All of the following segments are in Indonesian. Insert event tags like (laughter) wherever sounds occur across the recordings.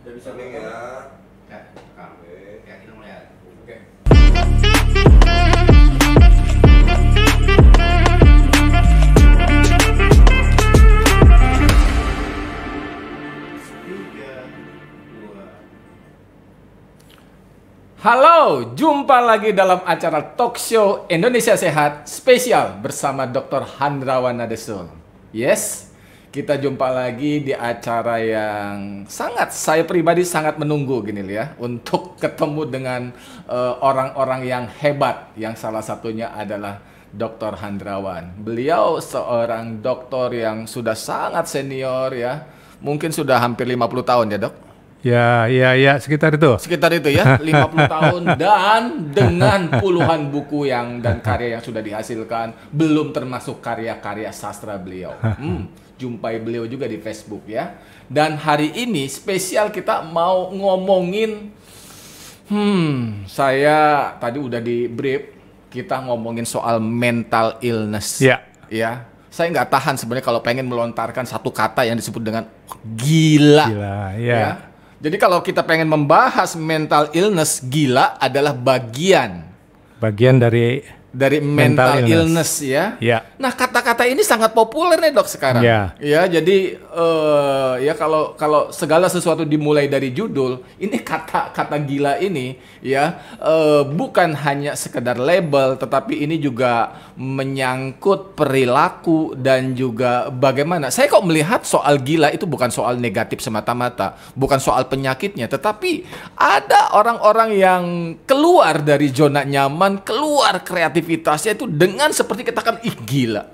Udah bisa ya. Ya, rekam. Ya, kita mulai. Oke. Halo, jumpa lagi dalam acara talk show Indonesia Sehat spesial bersama Dr. Handrawan Nadesul. Yes, kita jumpa lagi di acara yang sangat saya pribadi sangat menunggu gini ya untuk (laughs) ketemu dengan eh, orang-orang uh, yang hebat yang salah satunya adalah Dr. Handrawan. Beliau seorang dokter yang sudah sangat senior ya. Mungkin sudah hampir 50 tahun ya, Dok. Ya, ya, ya, sekitar itu. Sekitar itu ya, 50 (laughs) tahun dan dengan puluhan buku yang dan karya yang sudah dihasilkan, belum termasuk karya-karya sastra beliau. Hmm, jumpai beliau juga di Facebook ya. Dan hari ini spesial kita mau ngomongin hmm saya tadi udah di brief kita ngomongin soal mental illness. Ya. Ya. Saya nggak tahan sebenarnya kalau pengen melontarkan satu kata yang disebut dengan gila. Gila, ya. ya. Jadi kalau kita pengen membahas mental illness, gila adalah bagian bagian dari dari mental, mental illness. illness ya. ya. Nah kata-kata ini sangat populer nih dok sekarang. Ya. ya jadi uh, ya kalau kalau segala sesuatu dimulai dari judul, ini kata-kata gila ini ya uh, bukan hanya sekedar label, tetapi ini juga menyangkut perilaku dan juga bagaimana. Saya kok melihat soal gila itu bukan soal negatif semata-mata, bukan soal penyakitnya, tetapi ada orang-orang yang keluar dari zona nyaman, keluar kreatif kreativitasnya itu dengan seperti katakan ih gila.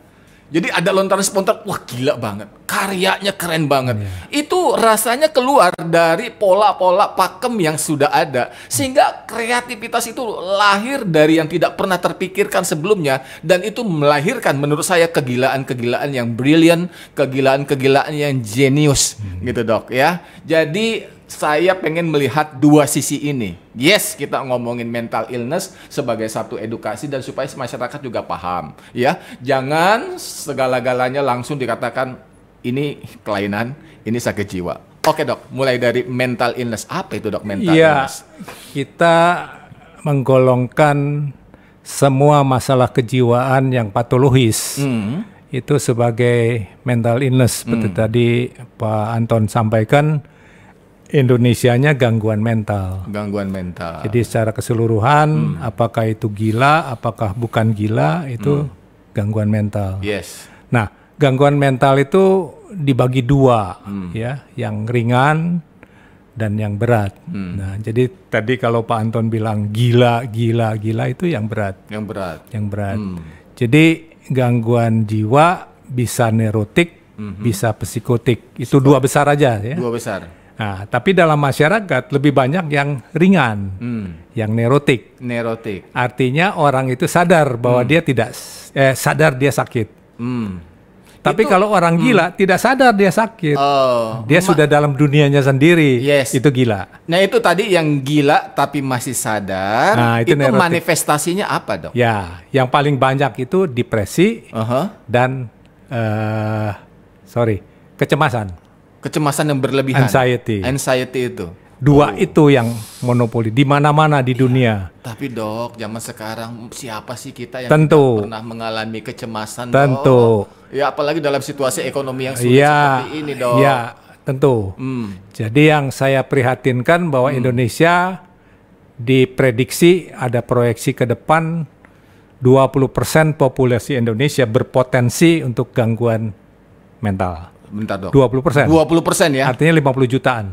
Jadi ada lontaran spontan, wah gila banget. Karyanya keren banget. Yeah. Itu rasanya keluar dari pola-pola pakem yang sudah ada. Sehingga kreativitas itu lahir dari yang tidak pernah terpikirkan sebelumnya. Dan itu melahirkan menurut saya kegilaan-kegilaan yang brilliant, kegilaan-kegilaan yang jenius hmm. gitu dok ya. Jadi saya pengen melihat dua sisi ini. Yes, kita ngomongin mental illness sebagai satu edukasi dan supaya masyarakat juga paham, ya. Jangan segala-galanya langsung dikatakan ini kelainan, ini sakit jiwa. Oke, Dok, mulai dari mental illness. Apa itu, Dok, mental ya, illness? Kita menggolongkan semua masalah kejiwaan yang patologis. Mm. Itu sebagai mental illness seperti mm. tadi Pak Anton sampaikan Indonesianya gangguan mental. Gangguan mental. Jadi secara keseluruhan hmm. apakah itu gila, apakah bukan gila itu hmm. gangguan mental. Yes. Nah, gangguan mental itu dibagi dua hmm. ya, yang ringan dan yang berat. Hmm. Nah, jadi tadi kalau Pak Anton bilang gila, gila, gila itu yang berat. Yang berat. Yang berat. Hmm. Jadi gangguan jiwa bisa neurotik, -hmm. bisa psikotik. Itu Psikot. dua besar aja ya. Dua besar. Nah, tapi dalam masyarakat lebih banyak yang ringan, hmm. yang neurotik. Neurotik. Artinya orang itu sadar bahwa hmm. dia tidak eh, sadar dia sakit. Hmm. Tapi itu, kalau orang hmm. gila hmm. tidak sadar dia sakit, oh, dia sudah dalam dunianya sendiri. Yes. Itu gila. Nah itu tadi yang gila tapi masih sadar. Nah, itu itu manifestasinya apa dok Ya, yang paling banyak itu depresi uh -huh. dan uh, sorry kecemasan. Kecemasan yang berlebihan. Anxiety. Anxiety itu. Dua oh. itu yang monopoli di mana-mana di ya, dunia. Tapi dok, zaman sekarang siapa sih kita yang Tentu. pernah mengalami kecemasan? Tentu. Dok? Ya apalagi dalam situasi ekonomi yang sulit ya, seperti ini dok. Ya, tentu. Hmm. Jadi yang saya prihatinkan bahwa hmm. Indonesia diprediksi ada proyeksi ke depan 20% populasi Indonesia berpotensi untuk gangguan mental. Bentar dong. 20 persen. 20 persen ya. Artinya 50 jutaan.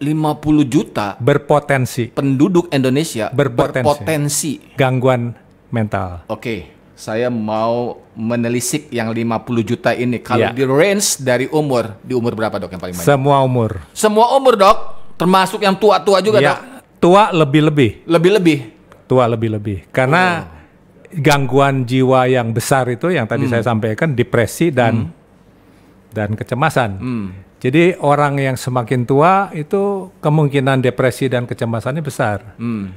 50 juta berpotensi penduduk Indonesia berpotensi, berpotensi. gangguan mental. Oke, okay. saya mau menelisik yang 50 juta ini kalau yeah. di range dari umur, di umur berapa Dok yang paling banyak? Semua umur. Semua umur, Dok, termasuk yang tua-tua juga, yeah. Dok. Tua lebih-lebih. Lebih-lebih. Tua lebih-lebih. Karena oh. gangguan jiwa yang besar itu yang tadi hmm. saya sampaikan depresi dan hmm dan kecemasan. Hmm. Jadi orang yang semakin tua itu kemungkinan depresi dan kecemasannya besar. Hmm.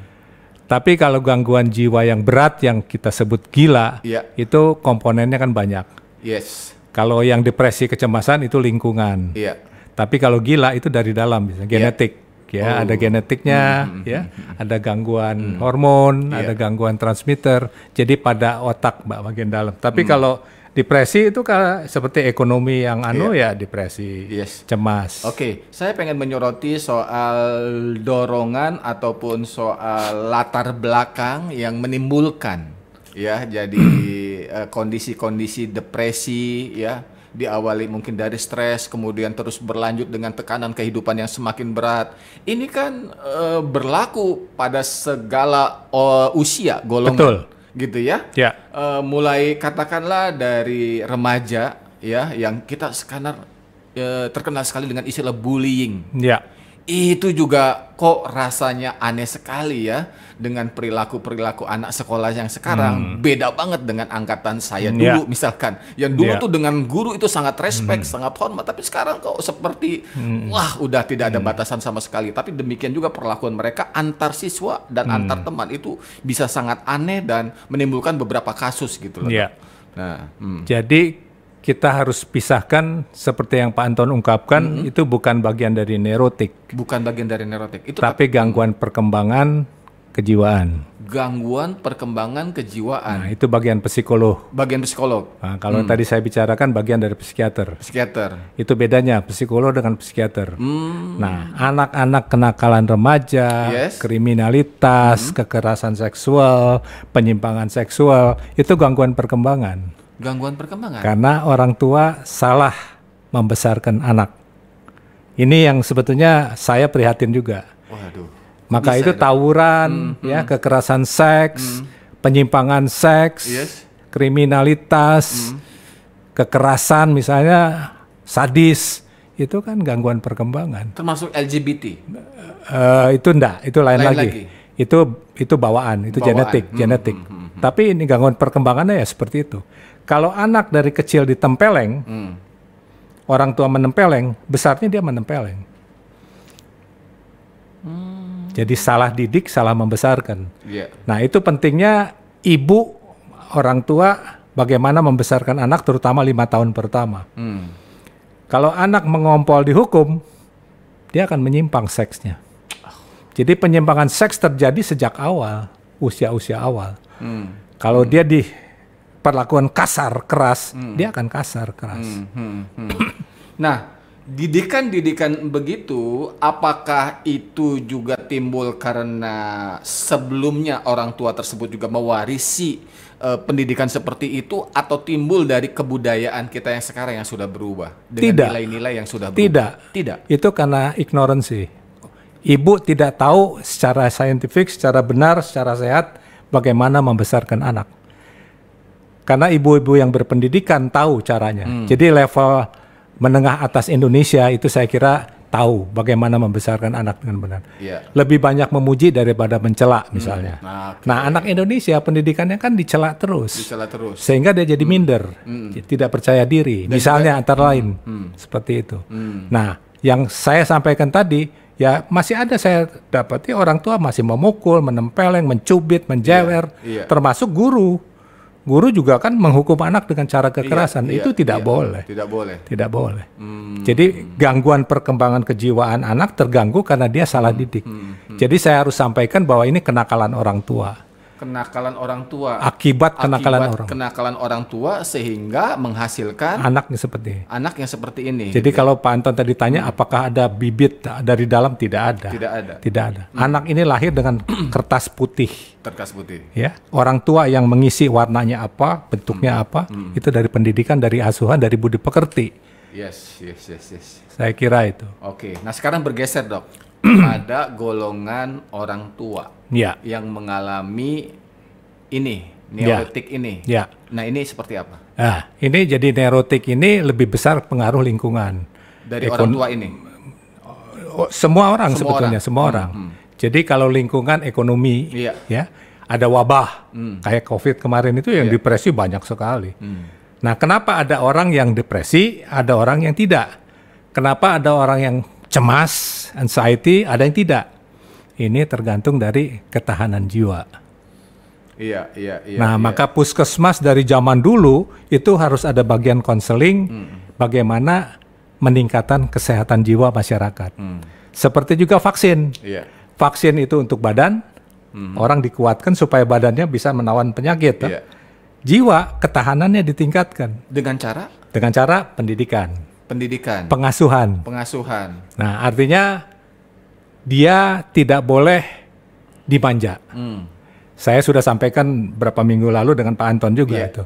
Tapi kalau gangguan jiwa yang berat yang kita sebut gila, yeah. itu komponennya kan banyak. Yes. Kalau yang depresi kecemasan itu lingkungan. Yeah. Tapi kalau gila itu dari dalam, bisa ya. genetik. Yeah ya, oh. ada genetiknya, hmm. hmm ya, hmm, hmm, ada gangguan hmm. hormon, yeah. ada gangguan transmitter. Jadi pada otak mbak bagian dalam. Tapi hmm. kalau Depresi itu seperti ekonomi yang anu yeah. ya depresi, yes. cemas. Oke, okay. saya pengen menyoroti soal dorongan ataupun soal latar belakang yang menimbulkan ya jadi (clears throat) eh, kondisi-kondisi uh, depresi ya diawali mungkin dari stres, kemudian terus berlanjut dengan tekanan kehidupan yang semakin berat. Ini kan uh, berlaku pada segala uh, usia, golongan. Betul gitu ya. Ya. Uh, mulai katakanlah dari remaja ya yang kita sekarang uh, terkenal sekali dengan istilah bullying. Ya itu juga kok rasanya aneh sekali ya dengan perilaku-perilaku anak sekolah yang sekarang hmm. beda banget dengan angkatan saya hmm, dulu yeah. misalkan yang dulu yeah. tuh dengan guru itu sangat respect hmm. sangat hormat tapi sekarang kok seperti hmm. wah udah tidak ada hmm. batasan sama sekali tapi demikian juga perlakuan mereka antar siswa dan hmm. antar teman itu bisa sangat aneh dan menimbulkan beberapa kasus gitu loh. Yeah. Nah, hmm. jadi kita harus pisahkan seperti yang Pak Anton ungkapkan mm -hmm. itu bukan bagian dari neurotik. Bukan bagian dari neurotik. Itu tapi gangguan perkembangan kejiwaan. Gangguan perkembangan kejiwaan. Nah, itu bagian psikolog. Bagian psikolog. Nah, kalau hmm. tadi saya bicarakan bagian dari psikiater. Psikiater. Itu bedanya psikolog dengan psikiater. Hmm. Nah, anak-anak kenakalan remaja, yes. kriminalitas, hmm. kekerasan seksual, penyimpangan seksual, itu gangguan perkembangan. Gangguan perkembangan. Karena orang tua salah membesarkan anak. Ini yang sebetulnya saya prihatin juga. Waduh. Maka Bisa itu tawuran, hmm, hmm, ya, kekerasan seks, hmm. penyimpangan seks, yes. kriminalitas, hmm. kekerasan misalnya sadis itu kan gangguan perkembangan. Termasuk LGBT. Uh, eh, itu enggak, itu lain, lain lagi. lagi. Itu itu bawaan, itu bawaan. genetik, hmm, genetik. Hmm, hmm, hmm. Tapi ini gangguan perkembangannya ya seperti itu. Kalau anak dari kecil ditempeleng, hmm. orang tua menempeleng, besarnya dia menempeleng. Hmm. Jadi salah didik, salah membesarkan. Yeah. Nah itu pentingnya ibu, orang tua, bagaimana membesarkan anak terutama lima tahun pertama. Hmm. Kalau anak mengompol dihukum, dia akan menyimpang seksnya. Jadi penyimpangan seks terjadi sejak awal, usia-usia awal. Hmm. Kalau hmm. dia di perlakuan kasar keras hmm. dia akan kasar keras hmm, hmm, hmm. (clears throat) nah didikan-didikan begitu apakah itu juga timbul karena sebelumnya orang tua tersebut juga mewarisi uh, pendidikan seperti itu atau timbul dari kebudayaan kita yang sekarang yang sudah berubah dengan nilai-nilai yang sudah berubah? Tidak. Tidak. Itu karena ignoransi. Ibu tidak tahu secara saintifik, secara benar, secara sehat bagaimana membesarkan anak. Karena ibu-ibu yang berpendidikan tahu caranya. Hmm. Jadi level menengah atas Indonesia itu saya kira tahu bagaimana membesarkan anak dengan benar. Yeah. Lebih banyak memuji daripada mencela misalnya. Hmm. Nah, okay. nah, anak Indonesia pendidikannya kan dicela terus. Dicela terus. Sehingga dia jadi hmm. minder, hmm. tidak percaya diri. Dan misalnya juga, antara hmm. lain hmm. seperti itu. Hmm. Nah, yang saya sampaikan tadi ya masih ada saya dapati orang tua masih memukul, menempeleng, mencubit, menjewer, yeah. Yeah. termasuk guru guru juga kan menghukum anak dengan cara iya, kekerasan iya, itu iya, tidak iya, boleh tidak boleh tidak boleh hmm. jadi gangguan perkembangan kejiwaan anak terganggu karena dia salah hmm, didik hmm. Hmm. jadi saya harus sampaikan bahwa ini kenakalan orang tua kenakalan orang tua akibat kenakalan akibat orang kenakalan orang tua sehingga menghasilkan anaknya seperti anak seperti ini jadi gitu. Ya. kalau Pak Anton tadi tanya hmm. apakah ada bibit dari dalam tidak ada tidak ada tidak ada hmm. anak ini lahir dengan kertas putih kertas putih ya orang tua yang mengisi warnanya apa bentuknya hmm. apa hmm. itu dari pendidikan dari asuhan dari budi pekerti yes yes yes yes saya kira itu oke okay. nah sekarang bergeser dok (clears throat) ada golongan orang tua Ya, yang mengalami ini ya. neurotik ya. ini. Ya. Nah ini seperti apa? Nah ini jadi neurotik ini lebih besar pengaruh lingkungan dari Ekon orang tua ini. Oh, semua orang semua sebetulnya orang. semua orang. Hmm. hmm. Jadi kalau lingkungan ekonomi ya, ya ada wabah hmm. kayak covid kemarin itu yang ya. depresi banyak sekali. Hmm. Nah kenapa ada orang yang depresi, ada orang yang tidak? Kenapa ada orang yang cemas, anxiety, ada yang tidak? ini tergantung dari ketahanan jiwa. Iya, iya, iya. Nah, iya. maka puskesmas dari zaman dulu itu harus ada bagian konseling hmm. bagaimana meningkatkan kesehatan jiwa masyarakat. Hmm. Seperti juga vaksin. Iya. Vaksin itu untuk badan, hmm. orang dikuatkan supaya badannya bisa menawan penyakit. Iya. Jiwa ketahanannya ditingkatkan. Dengan cara? Dengan cara pendidikan. Pendidikan. Pengasuhan. Pengasuhan. Nah, artinya dia tidak boleh dimanja. Hmm. Saya sudah sampaikan berapa minggu lalu dengan Pak Anton juga yeah. itu.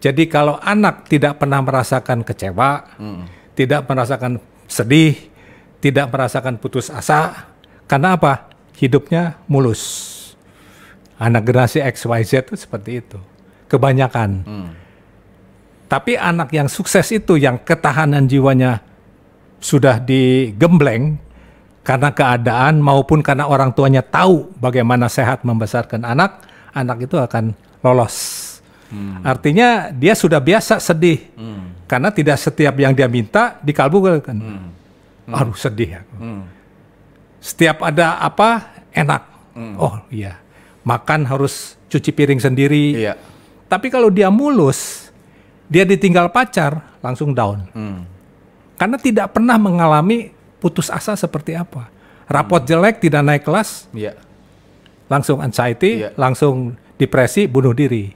Jadi kalau anak tidak pernah merasakan kecewa, hmm. tidak merasakan sedih, tidak merasakan putus asa, karena apa? Hidupnya mulus. Anak generasi XYZ itu seperti itu. Kebanyakan. Hmm. Tapi anak yang sukses itu yang ketahanan jiwanya sudah digembleng, karena keadaan maupun karena orang tuanya tahu bagaimana sehat membesarkan anak, anak itu akan lolos. Hmm. Artinya dia sudah biasa sedih hmm. karena tidak setiap yang dia minta dikabulkan. Hmm. hmm. Aduh sedih aku. Hmm. Setiap ada apa enak. Hmm. Oh iya, makan harus cuci piring sendiri. Iya. Tapi kalau dia mulus, dia ditinggal pacar langsung down. Hmm. Karena tidak pernah mengalami putus asa seperti apa. Rapot hmm. jelek, tidak naik kelas, yeah. langsung anxiety, yeah. langsung depresi, bunuh diri.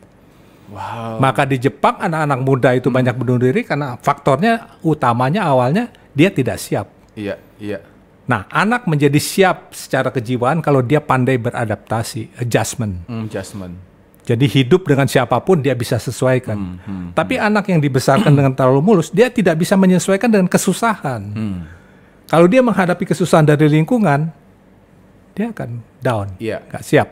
Wow. Maka di Jepang anak-anak muda itu hmm. banyak bunuh diri karena faktornya utamanya awalnya dia tidak siap. Iya, iya. Nah, anak menjadi siap secara kejiwaan kalau dia pandai beradaptasi, adjustment. Mm, adjustment. Jadi hidup dengan siapapun dia bisa sesuaikan. Mm, mm, Tapi mm. anak yang dibesarkan dengan terlalu mulus, dia tidak bisa menyesuaikan dengan kesusahan. Mm. Kalau dia menghadapi kesusahan dari lingkungan, dia akan down, yeah. nggak siap.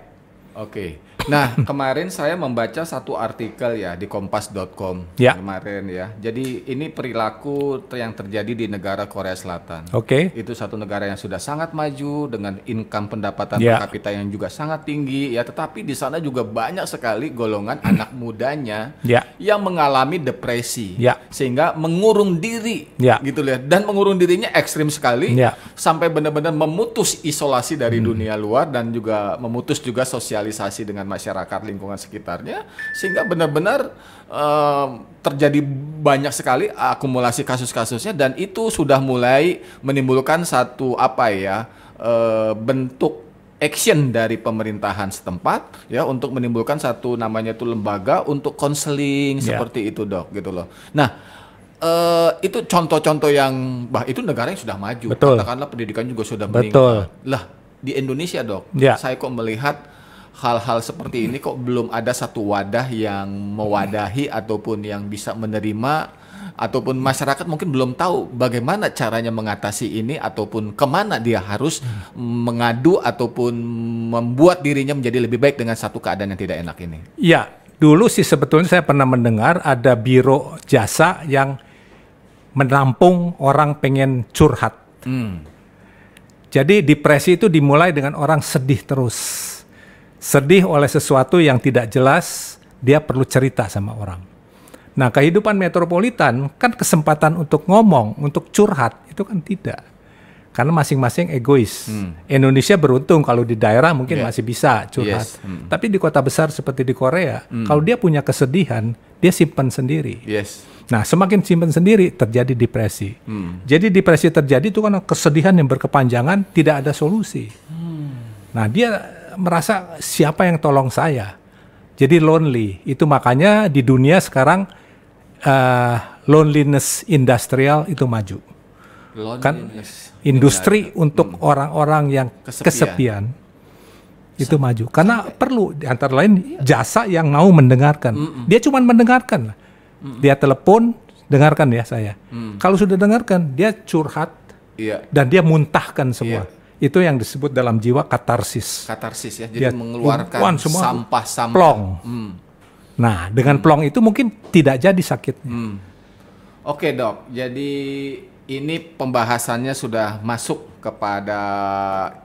Oke. Okay. Nah, (laughs) kemarin saya membaca satu artikel ya di kompas.com ya. kemarin ya. Jadi ini perilaku yang terjadi di negara Korea Selatan. Oke. Okay. Itu satu negara yang sudah sangat maju dengan income pendapatan ya. per kapita yang juga sangat tinggi ya, tetapi di sana juga banyak sekali golongan hmm. anak mudanya ya. yang mengalami depresi. Ya. Sehingga mengurung diri ya. gitu ya dan mengurung dirinya ekstrim sekali ya. sampai benar-benar memutus isolasi dari hmm. dunia luar dan juga memutus juga sosialisasi dengan masyarakat lingkungan sekitarnya sehingga benar-benar uh, terjadi banyak sekali akumulasi kasus-kasusnya dan itu sudah mulai menimbulkan satu apa ya uh, bentuk action dari pemerintahan setempat ya untuk menimbulkan satu namanya itu lembaga untuk konseling yeah. seperti itu dok gitu loh. Nah Uh, itu contoh-contoh yang bah itu negara yang sudah maju Betul. katakanlah pendidikan juga sudah meningkat lah di Indonesia dok yeah. saya kok melihat hal-hal seperti ini kok belum ada satu wadah yang mewadahi ataupun yang bisa menerima ataupun masyarakat mungkin belum tahu bagaimana caranya mengatasi ini ataupun kemana dia harus mengadu ataupun membuat dirinya menjadi lebih baik dengan satu keadaan yang tidak enak ini. Iya, dulu sih sebetulnya saya pernah mendengar ada biro jasa yang menampung orang pengen curhat. Hmm. Jadi depresi itu dimulai dengan orang sedih terus sedih oleh sesuatu yang tidak jelas, dia perlu cerita sama orang. Nah, kehidupan metropolitan kan kesempatan untuk ngomong, untuk curhat itu kan tidak. Karena masing-masing egois. Hmm. Indonesia beruntung kalau di daerah mungkin yeah. masih bisa curhat. Yes. Hmm. Tapi di kota besar seperti di Korea, hmm. kalau dia punya kesedihan, dia simpan sendiri. Yes. Nah, semakin simpan sendiri terjadi depresi. Hmm. Jadi depresi terjadi itu karena kesedihan yang berkepanjangan, tidak ada solusi. Hmm. Nah, dia merasa siapa yang tolong saya. Jadi lonely. Itu makanya di dunia sekarang uh, loneliness industrial itu maju. Kan loneliness. Kan industri untuk hmm. orang-orang hmm. yang kesepian, kesepian itu maju. Karena Sampai. perlu di antara lain jasa yang mau mendengarkan. Mm -mm. Dia cuma mendengarkan. Mm -mm. Dia telepon, dengarkan ya saya. Mm. Kalau sudah dengarkan, dia curhat yeah. dan dia muntahkan semua. Yeah itu yang disebut dalam jiwa katarsis. Katarsis ya, jadi Dia mengeluarkan sampah-sampah. Plong. Hmm. Nah, dengan hmm. plong itu mungkin tidak jadi sakit. Hmm. Oke dok, jadi ini pembahasannya sudah masuk kepada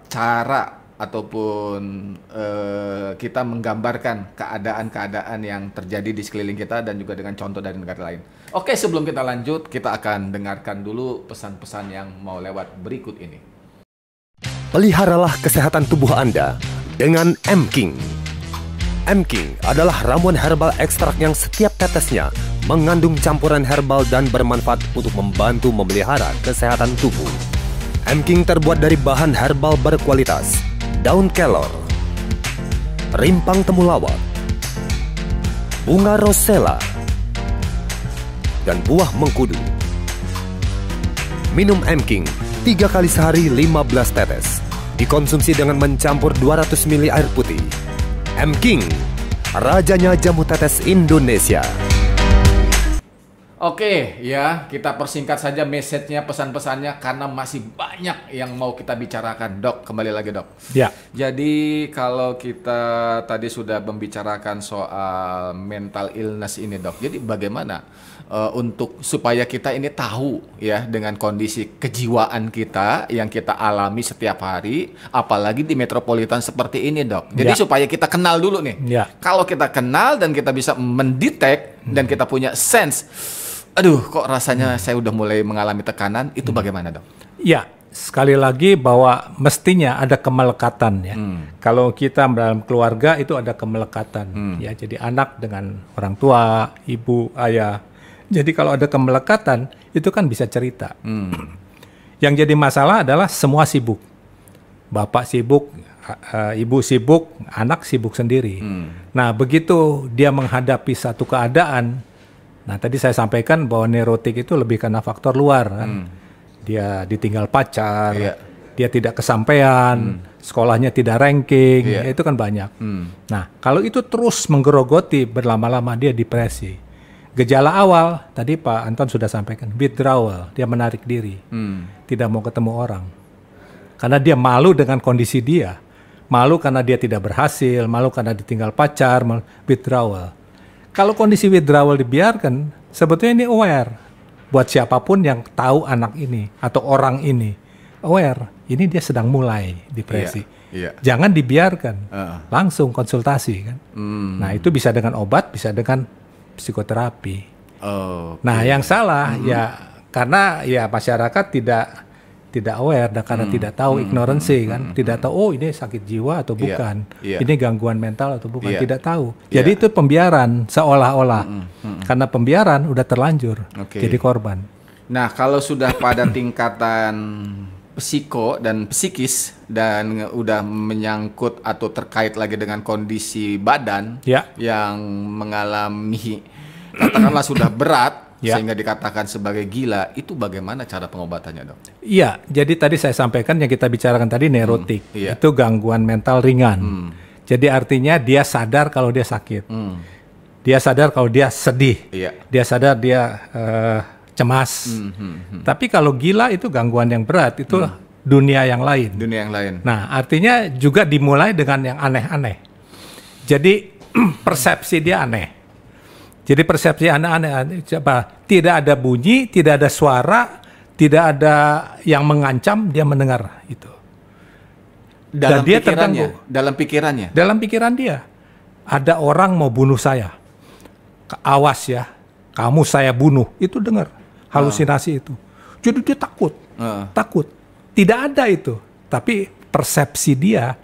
cara ataupun uh, kita menggambarkan keadaan-keadaan yang terjadi di sekeliling kita dan juga dengan contoh dari negara lain. Oke, sebelum kita lanjut, kita akan dengarkan dulu pesan-pesan yang mau lewat berikut ini. Peliharalah kesehatan tubuh Anda dengan M-King. M-King adalah ramuan herbal ekstrak yang setiap tetesnya mengandung campuran herbal dan bermanfaat untuk membantu memelihara kesehatan tubuh. M-King terbuat dari bahan herbal berkualitas, daun kelor, rimpang temulawak, bunga rosella, dan buah mengkudu. Minum M-King 3 kali sehari 15 tetes. Dikonsumsi dengan mencampur 200 ml air putih. M King, rajanya jamu tetes Indonesia. Oke, ya kita persingkat saja message-nya, pesan-pesannya karena masih banyak yang mau kita bicarakan, dok. Kembali lagi, dok. Ya. Jadi kalau kita tadi sudah membicarakan soal mental illness ini, dok. Jadi bagaimana uh, untuk supaya kita ini tahu ya dengan kondisi kejiwaan kita yang kita alami setiap hari, apalagi di metropolitan seperti ini, dok. Jadi ya. supaya kita kenal dulu nih. Ya. Kalau kita kenal dan kita bisa mendetek dan kita punya sense aduh kok rasanya hmm. saya udah mulai mengalami tekanan itu hmm. bagaimana dok? Ya sekali lagi bahwa mestinya ada kemelekatan ya hmm. kalau kita dalam keluarga itu ada kemelekatan hmm. ya jadi anak dengan orang tua ibu ayah jadi kalau ada kemelekatan itu kan bisa cerita hmm. yang jadi masalah adalah semua sibuk bapak sibuk uh, ibu sibuk, anak sibuk sendiri. Hmm. Nah, begitu dia menghadapi satu keadaan, nah tadi saya sampaikan bahwa neurotik itu lebih karena faktor luar. Kan? Hmm. Dia ditinggal pacar, yeah. dia tidak kesampaian, hmm. sekolahnya tidak ranking, yeah. itu kan banyak. Hmm. Nah, kalau itu terus menggerogoti berlama-lama dia depresi. Gejala awal tadi Pak Anton sudah sampaikan withdrawal, dia menarik diri, hmm. tidak mau ketemu orang karena dia malu dengan kondisi dia malu karena dia tidak berhasil, malu karena ditinggal pacar, malu withdrawal. Kalau kondisi withdrawal dibiarkan, sebetulnya ini aware buat siapapun yang tahu anak ini atau orang ini aware ini dia sedang mulai depresi. Iya, iya. Jangan dibiarkan, uh. langsung konsultasi kan. Mm. Nah itu bisa dengan obat, bisa dengan psikoterapi. Oh, okay. Nah yang salah mm ya karena ya masyarakat tidak tidak aware dan karena hmm. tidak tahu hmm. hmm. kan hmm. tidak tahu oh ini sakit jiwa atau iya. bukan yeah. Yeah. ini gangguan mental atau bukan yeah. tidak tahu iya. jadi yeah. itu pembiaran seolah-olah hmm, hmm. Hmm. karena pembiaran udah terlanjur okay. jadi korban nah kalau sudah pada tingkatan psiko dan psikis dan udah menyangkut atau terkait lagi dengan kondisi badan yeah. yang mengalami katakanlah sudah berat ya. sehingga dikatakan sebagai gila, itu bagaimana cara pengobatannya dok? Iya, jadi tadi saya sampaikan yang kita bicarakan tadi neurotik, hmm, iya. itu gangguan mental ringan. Hmm. Jadi artinya dia sadar kalau dia sakit, hmm. dia sadar kalau dia sedih, iya. dia sadar dia uh, cemas. Hmm, hmm, hmm. Tapi kalau gila itu gangguan yang berat, itu hmm. dunia yang lain. Dunia yang lain. Nah artinya juga dimulai dengan yang aneh-aneh. Jadi (clears throat) persepsi dia aneh jadi persepsi anak-anak tidak ada bunyi, tidak ada suara, tidak ada yang mengancam, dia mendengar itu. Dalam Dan dia terganggu. Dalam pikirannya. Dalam pikiran dia. Ada orang mau bunuh saya. Awas ya, kamu saya bunuh. Itu dengar halusinasi uh. itu. Jadi dia takut. Uh. Takut. Tidak ada itu. Tapi persepsi dia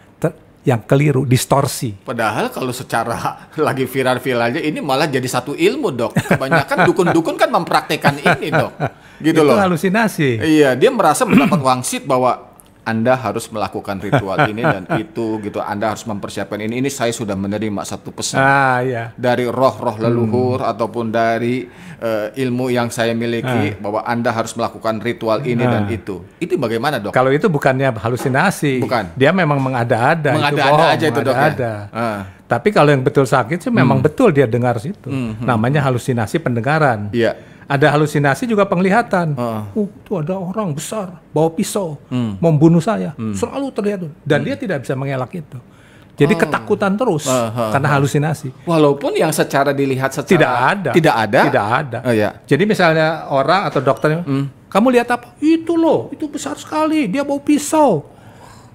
yang keliru, distorsi. Padahal kalau secara (laughs) lagi viral-viralnya ini malah jadi satu ilmu dok. Kebanyakan (laughs) dukun-dukun kan mempraktekkan ini dok. Gitu Itu loh. halusinasi. Iya, dia merasa mendapat wangsit bahwa anda harus melakukan ritual ini dan (laughs) itu gitu. Anda harus mempersiapkan ini. Ini saya sudah menerima satu pesan ah, iya. dari roh-roh hmm. leluhur hmm. ataupun dari uh, ilmu yang saya miliki ah. bahwa Anda harus melakukan ritual ini ah. dan itu. Itu bagaimana, Dok? Kalau itu bukannya halusinasi. Bukan. Dia memang mengada-ada. Mengada-ada aja itu, Dok. Ya? Ah. Tapi kalau yang betul sakit sih memang hmm. betul dia dengar situ. hmm. hmm. Namanya halusinasi pendengaran. Iya. Yeah ada halusinasi juga penglihatan. Uh. Uh, itu ada orang besar bawa pisau hmm. membunuh saya. Hmm. Selalu terlihat dan hmm. dia tidak bisa mengelak itu. Jadi oh. ketakutan terus uh, uh, karena halusinasi. Walaupun yang secara dilihat secara tidak ada, tidak ada, tidak ada. Oh, iya. Jadi misalnya orang atau dokternya, hmm. kamu lihat apa? Itu loh, itu besar sekali. Dia bawa pisau.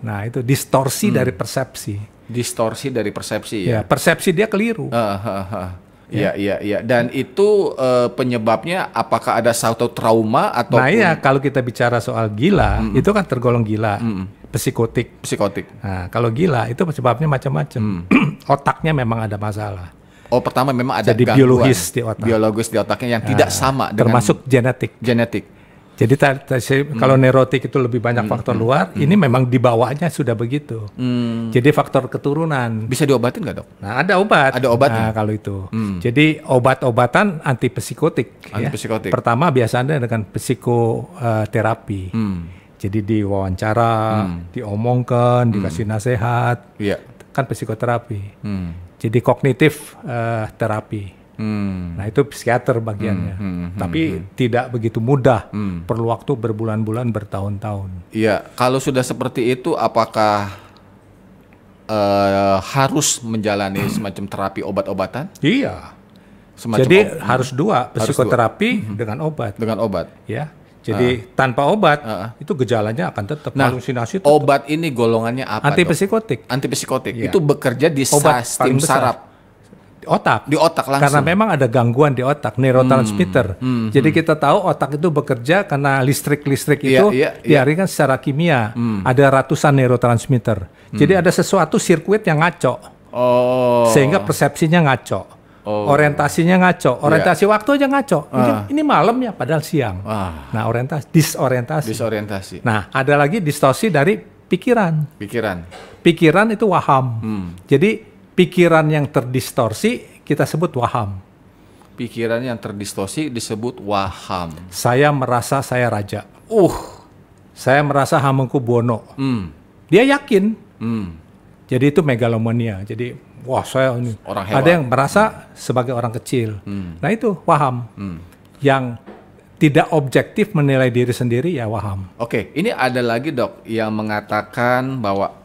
Nah itu distorsi hmm. dari persepsi. Distorsi dari persepsi ya. ya persepsi dia keliru. Uh, uh, Iya, iya, iya. Dan itu uh, penyebabnya apakah ada satu trauma atau Nah, iya, kalau kita bicara soal gila, mm itu kan tergolong gila. Mm Psikotik. Psikotik. Nah, kalau gila itu penyebabnya macam-macam. Mm. (clears throat) Otaknya memang ada masalah. Oh, pertama memang ada Jadi gangguan biologis di otak. Biologis di otaknya yang nah, tidak ah, sama dengan termasuk genetik. Genetik. Jadi hmm. kalau neurotik itu lebih banyak hmm. faktor hmm, luar, hmm. ini memang di bawahnya sudah begitu. Hmm. Jadi faktor keturunan. Bisa diobatin nggak dok? Nah ada obat. Ada obat. Nah, ya? kalau itu. Hmm. Jadi obat-obatan antipsikotik. Ya. Antipsikotik. Ya. Pertama biasanya dengan psikoterapi. Hmm. Jadi diwawancara, hmm. diomongkan, hmm. dikasih nasihat. Iya. Kan psikoterapi. Hmm. Jadi kognitif uh, terapi. Hmm. Nah itu psikiater bagiannya, hmm, hmm, hmm, tapi hmm. tidak begitu mudah, hmm. perlu waktu berbulan-bulan, bertahun-tahun. Iya, kalau sudah seperti itu, apakah uh, harus menjalani (clears throat) semacam terapi obat-obatan? Iya. Semacam Jadi ob harus dua psikoterapi harus dua. Hmm. dengan obat. Dengan obat. Ya. Jadi uh. tanpa obat uh. itu gejalanya akan tetap nah, halusinasi. Tetap. Obat ini golongannya apa? Antipsikotik. Antipsikotik. Ya. Itu bekerja di obat stim saraf otak. Di otak langsung. Karena memang ada gangguan di otak, neurotransmitter. Hmm. Hmm. hmm. Jadi kita tahu otak itu bekerja karena listrik-listrik yeah, itu yeah, iya. yeah. diarikan secara kimia. Hmm. Ada ratusan neurotransmitter. Hmm. Jadi ada sesuatu sirkuit yang ngaco. Oh. Sehingga persepsinya ngaco. Oh. Orientasinya ngaco, iya. orientasi yeah. waktu aja ngaco. Ah. Mungkin ini malam ya padahal siang. Ah. Nah, orientasi disorientasi. Disorientasi. Nah, ada lagi distorsi dari pikiran. Pikiran. Pikiran itu waham. Hmm. Jadi pikiran yang terdistorsi kita sebut waham. Pikiran yang terdistorsi disebut waham. Saya merasa saya raja. Uh, saya merasa hamengku bono. Hmm. Dia yakin. Hmm. Jadi itu megalomania. Jadi wah saya ini. Orang hewan. Ada yang merasa sebagai orang kecil. Hmm. Nah itu waham. hmm. Yang tidak objektif menilai diri sendiri ya waham. Oke, ini ada lagi dok yang mengatakan bahwa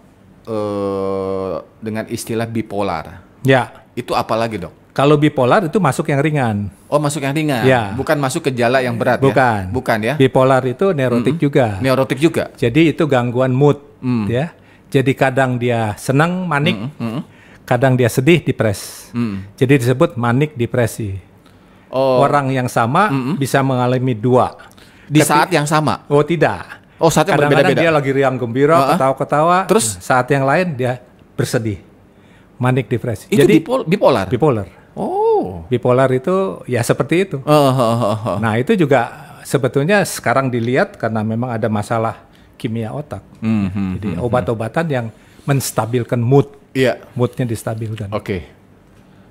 uh, dengan istilah bipolar. Ya. Itu apa lagi dok? Kalau bipolar itu masuk yang ringan. Oh, masuk yang ringan. Ya. Bukan masuk gejala yang berat ya? Bukan. ya. Bukan ya. Bipolar itu neurotik mm -hmm. juga. Neurotik juga. Jadi itu gangguan mood mm. ya. Jadi kadang dia senang manik, mm -hmm. kadang dia sedih depres. Mm. Jadi disebut manik depresi. Oh. Orang yang sama mm -hmm. bisa mengalami dua. Di Tapi, saat yang sama. Oh, tidak Oh, saatnya berbeda-beda. Dia lagi riang gembira, ketawa-ketawa. Terus saat yang lain dia bersedih. manik depresi. Itu Jadi bipolar. Bipolar. Oh. Bipolar itu ya seperti itu. Uh-huh. Nah, itu juga sebetulnya sekarang dilihat karena memang ada masalah kimia otak. Mm -hmm, Jadi hmm, hmm. obat-obatan yang menstabilkan mood. Iya. Yeah. Moodnya distabilkan. Oke. Okay.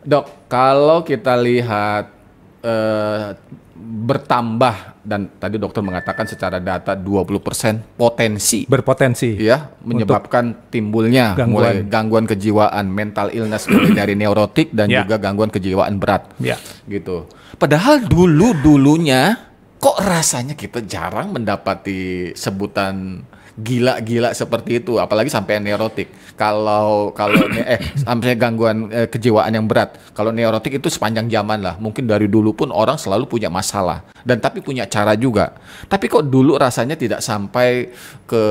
Dok, kalau kita lihat uh, bertambah dan tadi dokter mengatakan secara data 20% potensi berpotensi ya menyebabkan timbulnya gangguan. mulai gangguan kejiwaan, mental illness (clears throat) dari neurotik dan yeah. juga gangguan kejiwaan berat. Yeah. Gitu. Padahal dulu-dulunya kok rasanya kita jarang mendapati sebutan gila-gila seperti itu, apalagi sampai neurotik. Kalau kalau eh sampai gangguan eh, kejiwaan yang berat. Kalau neurotik itu sepanjang zaman lah, mungkin dari dulu pun orang selalu punya masalah dan tapi punya cara juga. Tapi kok dulu rasanya tidak sampai ke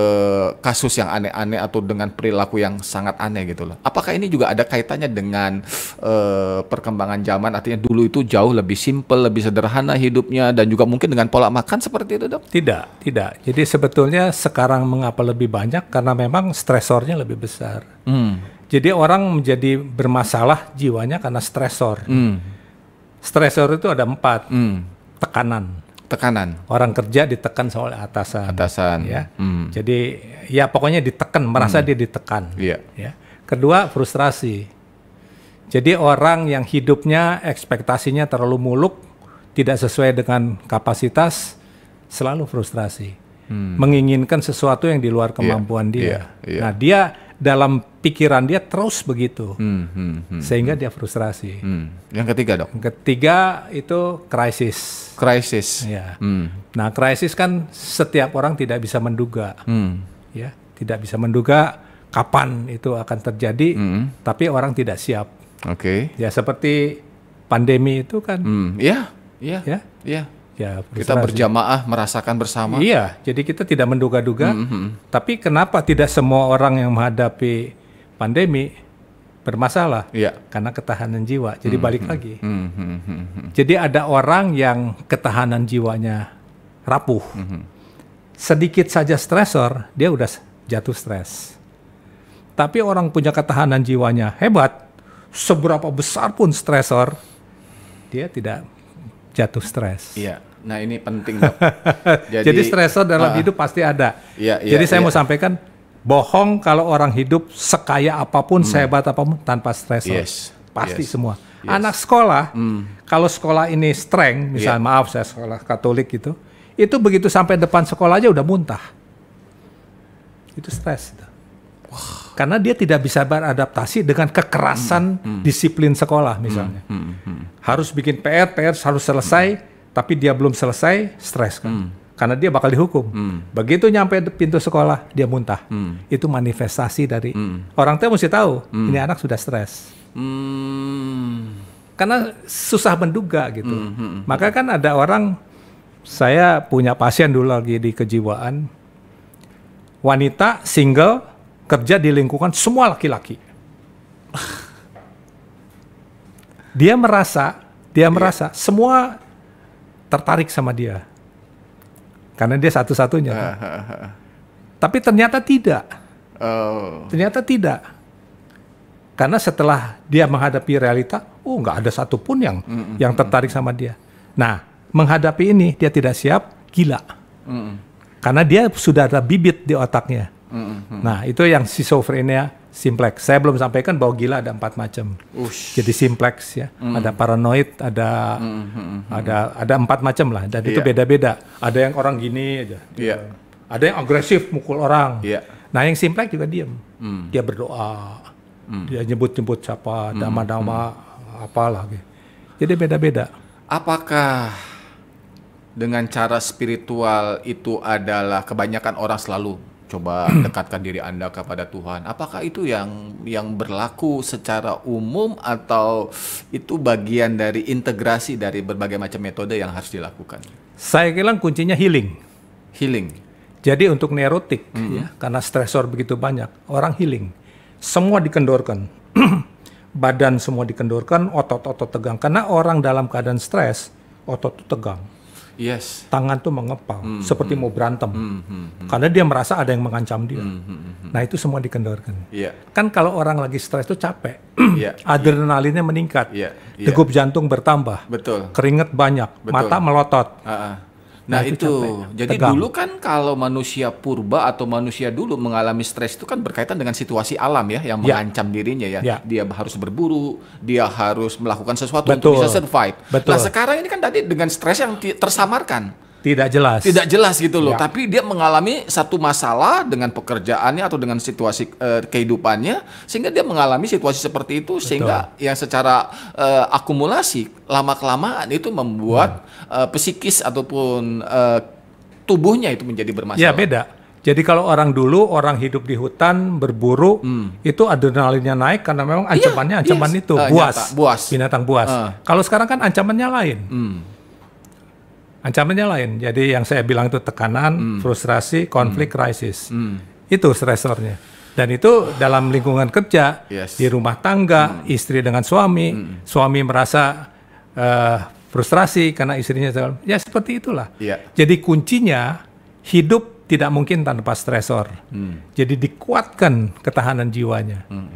kasus yang aneh-aneh atau dengan perilaku yang sangat aneh gitu loh. Apakah ini juga ada kaitannya dengan eh, perkembangan zaman? Artinya dulu itu jauh lebih simpel, lebih sederhana hidupnya dan juga mungkin dengan pola makan seperti itu, Dok? Tidak, tidak. Jadi sebetulnya sekarang mengapa lebih banyak karena memang stresornya lebih besar. Mm. Jadi orang menjadi bermasalah jiwanya karena stresor. Mm. Stresor itu ada empat. mm. Tekanan. Tekanan. Orang kerja ditekan soal atasan. Atasan. Ya. Mm. Jadi ya pokoknya ditekan, merasa mm. dia ditekan. Iya. Yeah. Ya. Kedua frustrasi. Jadi orang yang hidupnya ekspektasinya terlalu muluk, tidak sesuai dengan kapasitas, selalu frustrasi hmm. menginginkan sesuatu yang di luar iya, kemampuan yeah, dia. Yeah, yeah. Nah, dia dalam pikiran dia terus begitu, hmm, hmm, hmm, sehingga hmm. dia frustrasi. Hmm. Yang ketiga dok? ketiga itu krisis. Krisis. Ya. Hmm. Nah, krisis kan setiap orang tidak bisa menduga, hmm. ya, tidak bisa menduga kapan itu akan terjadi, hmm. tapi orang tidak siap. Oke. Okay. Ya seperti pandemi itu kan. Hmm. Iya, iya, ya, Iya. Yeah. Yeah ya kita berjamaah merasakan bersama. Iya, jadi kita tidak menduga-duga. Mm -hmm. Tapi kenapa tidak semua orang yang menghadapi pandemi bermasalah? Iya. Karena ketahanan jiwa. Jadi -hmm. balik lagi. Mm -hmm. Jadi ada orang yang ketahanan jiwanya rapuh. -hmm. Sedikit saja stresor, dia udah jatuh stres. Tapi orang punya ketahanan jiwanya hebat, seberapa besar pun stresor, dia tidak jatuh stres. Iya. Nah ini penting (laughs) Jadi, Jadi stresor dalam uh, hidup pasti ada. Iya, iya, Jadi saya iya. mau sampaikan bohong kalau orang hidup sekaya apapun, hmm. sehebat apapun tanpa stresor. Yes. Pasti yes. semua. Yes. Anak sekolah hmm. kalau sekolah ini strength, iya. misalnya yeah. maaf saya sekolah Katolik gitu, itu begitu sampai depan sekolah aja udah muntah. Itu stres. Wah. Wow karena dia tidak bisa beradaptasi dengan kekerasan hmm. Hmm. disiplin sekolah hmm, misalnya. Hmm. Hmm. Hmm. Harus bikin PR, PR harus selesai, hmm. tapi dia belum selesai, stres kan. Hmm. Karena dia bakal dihukum. Hmm. Begitu nyampe pintu sekolah, dia muntah. Hmm. Itu manifestasi dari hmm. orang tua mesti tahu hmm. ini anak sudah stres. Hmm. Karena susah menduga gitu. Hmm. Hmm. hmm. Maka kan ada orang, saya punya pasien dulu lagi di kejiwaan, wanita single kerja di lingkungan semua laki-laki. dia merasa, dia iya. merasa semua tertarik sama dia. Karena dia satu-satunya. Ah, ah, ah, Tapi ternyata tidak. Oh. Ternyata tidak. Karena setelah dia menghadapi realita, oh nggak ada satupun yang mm -mm. yang tertarik sama dia. Nah, menghadapi ini dia tidak siap, gila. Mm -mm. Karena dia sudah ada bibit di otaknya Mm-hmm. Nah, itu yang schizophrenia simplex. Saya belum sampaikan bahwa gila ada empat macam. Jadi simplex ya, mm-hmm. ada paranoid, ada mm-hmm. ada ada empat macam lah. Dan yeah. itu iya. beda-beda. Ada yang orang gini aja. Yeah. Ada yang agresif mukul orang. Yeah. Nah, yang simplex juga diam. Mm. Dia berdoa. Mm. Dia nyebut-nyebut siapa, dama-dama mm-hmm. mm. apalah gitu. Jadi beda-beda. Apakah dengan cara spiritual itu adalah kebanyakan orang selalu coba (clears throat) dekatkan diri Anda kepada Tuhan. Apakah itu yang yang berlaku secara umum atau itu bagian dari integrasi dari berbagai macam metode yang harus dilakukan? Saya bilang kuncinya healing. Healing. Jadi untuk neurotik mm -hmm. ya, karena stresor begitu banyak, orang healing. Semua dikendorkan. (clears throat) Badan semua dikendorkan, otot-otot tegang. Karena orang dalam keadaan stres, otot tegang yes. tangan tuh mengepal hmm, hmm. seperti mau berantem Mm, hmm, karena dia merasa ada yang mengancam dia. Mm, hmm, Nah itu semua dikendorkan. Yeah. Kan kalau orang lagi stres itu capek, yeah. (clears throat) Iya. (clears throat) adrenalinnya meningkat, yeah. Yeah. degup jantung bertambah, Betul. keringat banyak, Betul. mata melotot. Uh -uh Nah, nah itu, itu. jadi Tegang. dulu kan kalau manusia purba atau manusia dulu mengalami stres itu kan berkaitan dengan situasi alam ya yang ya. mengancam dirinya ya. ya. Dia harus berburu, dia harus melakukan sesuatu Betul. untuk bisa survive. Nah, Betul. Nah sekarang ini kan tadi dengan stres yang tersamarkan tidak jelas. Tidak jelas gitu loh. Ya. Tapi dia mengalami satu masalah dengan pekerjaannya atau dengan situasi uh, kehidupannya sehingga dia mengalami situasi seperti itu Betul. sehingga yang secara uh, akumulasi lama kelamaan itu membuat hmm. uh, psikis ataupun uh, tubuhnya itu menjadi bermasalah. Ya beda. Jadi kalau orang dulu orang hidup di hutan berburu hmm. itu adrenalinnya naik karena memang iya, ancamannya ancaman yes. itu uh, buas, nyata, buas, binatang buas. Uh. Kalau sekarang kan ancamannya lain. Hmm Ancamannya lain. Jadi yang saya bilang itu tekanan, hmm. frustrasi, konflik, hmm. krisis. Hmm. Itu stresornya. Dan itu dalam lingkungan kerja, yes. di rumah tangga, hmm. istri dengan suami, hmm. suami merasa uh, frustrasi karena istrinya ya seperti itulah. Yeah. Jadi kuncinya hidup tidak mungkin tanpa stresor. Hmm. Jadi dikuatkan ketahanan jiwanya. Hmm.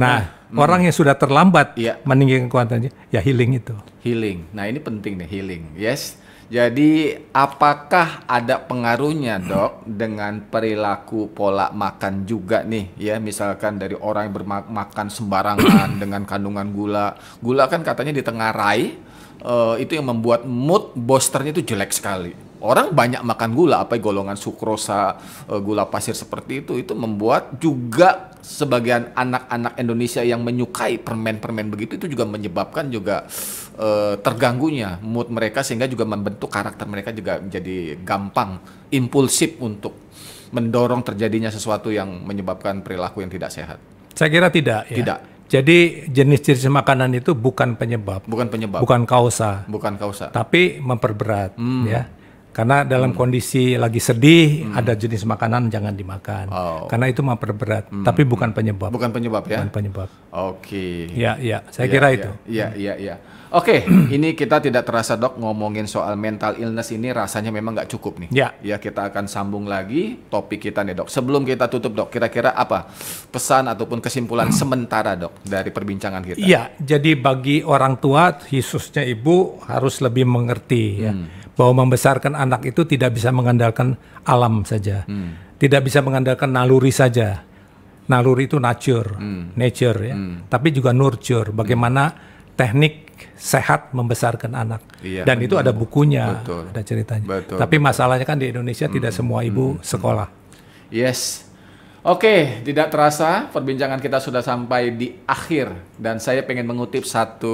Nah, hmm. hmm. orang yang sudah terlambat yeah. meninggikan kekuatannya, ya healing itu. Healing. Nah, ini penting nih healing. Yes. Jadi apakah ada pengaruhnya dok dengan perilaku pola makan juga nih ya misalkan dari orang yang bermakan sembarangan (clears throat) dengan kandungan gula. Gula kan katanya di tengah rai uh, eh, itu yang membuat mood boosternya itu jelek sekali orang banyak makan gula apa ya, golongan sukrosa eh, gula pasir seperti itu itu membuat juga sebagian anak-anak Indonesia yang menyukai permen-permen begitu itu juga menyebabkan juga uh, terganggunya mood mereka sehingga juga membentuk karakter mereka juga menjadi gampang impulsif untuk mendorong terjadinya sesuatu yang menyebabkan perilaku yang tidak sehat. Saya kira tidak. Ya. Tidak. Jadi jenis-jenis makanan itu bukan penyebab, bukan penyebab, bukan kausa, bukan kausa, tapi memperberat, hmm. ya. Karena dalam hmm. kondisi lagi sedih, hmm. ada jenis makanan jangan dimakan. Oh. Karena itu memperberat, hmm. tapi bukan penyebab. Bukan penyebab ya? Bukan penyebab. Oke. Okay. Ya, ya. Saya ya, kira ya. itu. Iya, iya, iya. Ya. ya, ya. Oke, okay, (clears throat) ini kita tidak terasa dok ngomongin soal mental illness ini rasanya memang nggak cukup nih. Ya. Ya kita akan sambung lagi topik kita nih dok. Sebelum kita tutup dok, kira-kira apa pesan ataupun kesimpulan (clears throat) sementara dok dari perbincangan kita? Iya, jadi bagi orang tua khususnya ibu harus lebih mengerti ya hmm. ya bahwa membesarkan anak itu tidak bisa mengandalkan alam saja, hmm. tidak bisa mengandalkan naluri saja. Naluri itu nature, hmm. nature ya, hmm. tapi juga nurture. Bagaimana hmm teknik sehat membesarkan anak. Iya, Dan itu ada bukunya, betul, ada ceritanya. Betul, Tapi masalahnya kan di Indonesia hmm, tidak semua ibu hmm, hmm, sekolah. Yes. Oke, tidak terasa perbincangan kita sudah sampai di akhir dan saya pengen mengutip satu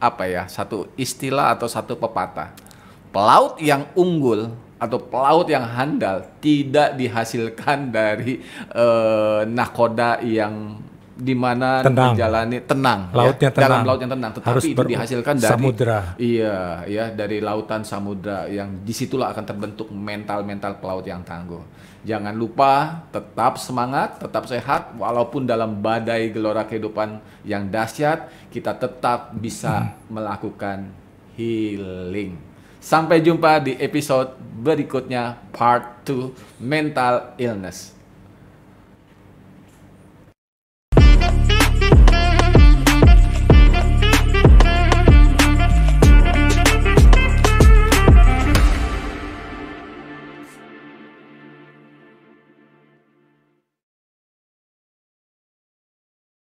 apa ya, satu istilah atau satu pepatah. Pelaut yang unggul atau pelaut yang handal tidak dihasilkan dari eh, nakoda yang di mana menjalani tenang, ya. lautnya ya, tenang, dalam laut yang tenang, tetapi Harus itu dihasilkan dari samudra. Iya, ya dari lautan samudra yang disitulah akan terbentuk mental-mental pelaut yang tangguh. Jangan lupa tetap semangat, tetap sehat, walaupun dalam badai gelora kehidupan yang dahsyat, kita tetap bisa hmm. melakukan healing. Sampai jumpa di episode berikutnya part 2 mental illness.